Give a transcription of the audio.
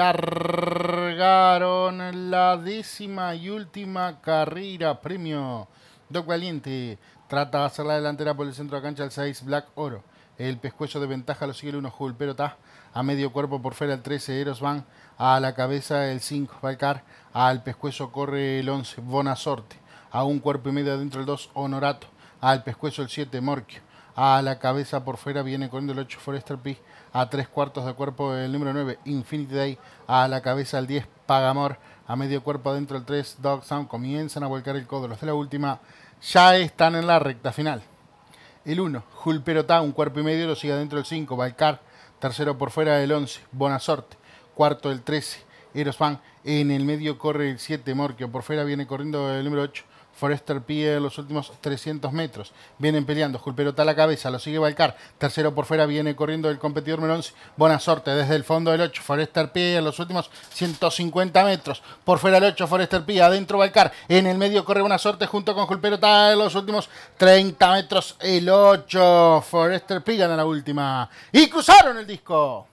largaron la décima y última carrera premio. Doc Valiente trata de hacer la delantera por el centro de cancha el 6 Black Oro. El pescuezo de ventaja lo sigue el 1 Hull, pero está a medio cuerpo por fuera el 13 Eros van a la cabeza el 5 Valcar, al pescuezo corre el 11 Bonasorte, a un cuerpo y medio adentro el 2 Honorato, al pescuezo el 7 Morquio a la cabeza por fuera viene corriendo el 8 Forester P a tres cuartos de cuerpo el número 9 Infinity Day a la cabeza el 10 Pagamor a medio cuerpo adentro el 3 Dog Sound comienzan a volcar el codo los de la última ya están en la recta final el 1 Julperotá un cuerpo y medio lo sigue adentro el 5 Balcar tercero por fuera el 11 Buena cuarto el 13 Eros van en el medio corre el 7 Morquio por fuera viene corriendo el número 8 Forester en los últimos 300 metros. Vienen peleando. Julpero a la cabeza. Lo sigue Balcar. Tercero por fuera. Viene corriendo el competidor número Buena suerte desde el fondo del 8. Forester en los últimos 150 metros. Por fuera el 8. Forester pie Adentro Balcar. En el medio corre buena suerte junto con Julpero. Está en los últimos 30 metros el 8. Forester Pie gana la última. Y cruzaron el disco.